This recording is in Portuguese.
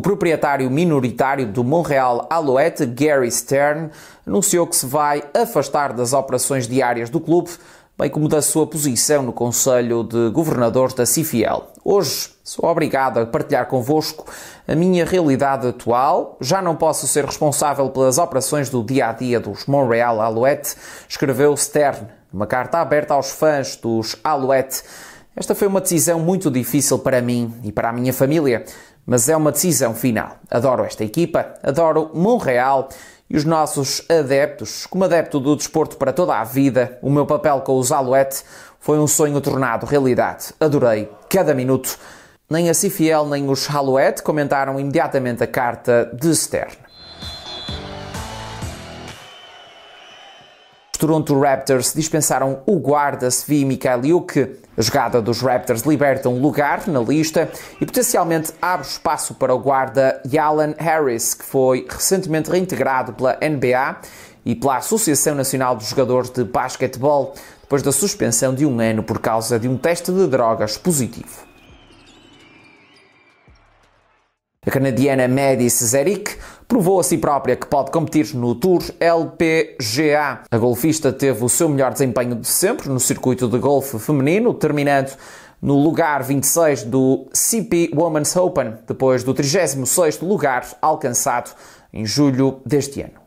O proprietário minoritário do Montreal Alouette, Gary Stern, anunciou que se vai afastar das operações diárias do clube, bem como da sua posição no Conselho de Governadores da CIFIEL. Hoje sou obrigado a partilhar convosco a minha realidade atual. Já não posso ser responsável pelas operações do dia a dia dos Montreal Alouette, escreveu Stern numa carta aberta aos fãs dos Alouette. Esta foi uma decisão muito difícil para mim e para a minha família, mas é uma decisão final. Adoro esta equipa, adoro Montreal e os nossos adeptos. Como adepto do desporto para toda a vida, o meu papel com os Alouette foi um sonho tornado realidade. Adorei cada minuto. Nem a Cifiel nem os Alouette comentaram imediatamente a carta de Stern. Toronto Raptors dispensaram o guarda Svi Mikhailiuk. A jogada dos Raptors liberta um lugar na lista e potencialmente abre espaço para o guarda Yalan Harris, que foi recentemente reintegrado pela NBA e pela Associação Nacional de Jogadores de Basquetebol, depois da suspensão de um ano por causa de um teste de drogas positivo. A canadiana Maddie Cesarik provou a si própria que pode competir no Tour LPGA. A golfista teve o seu melhor desempenho de sempre no circuito de golfe feminino, terminando no lugar 26 do CP Women's Open, depois do 36º lugar alcançado em julho deste ano.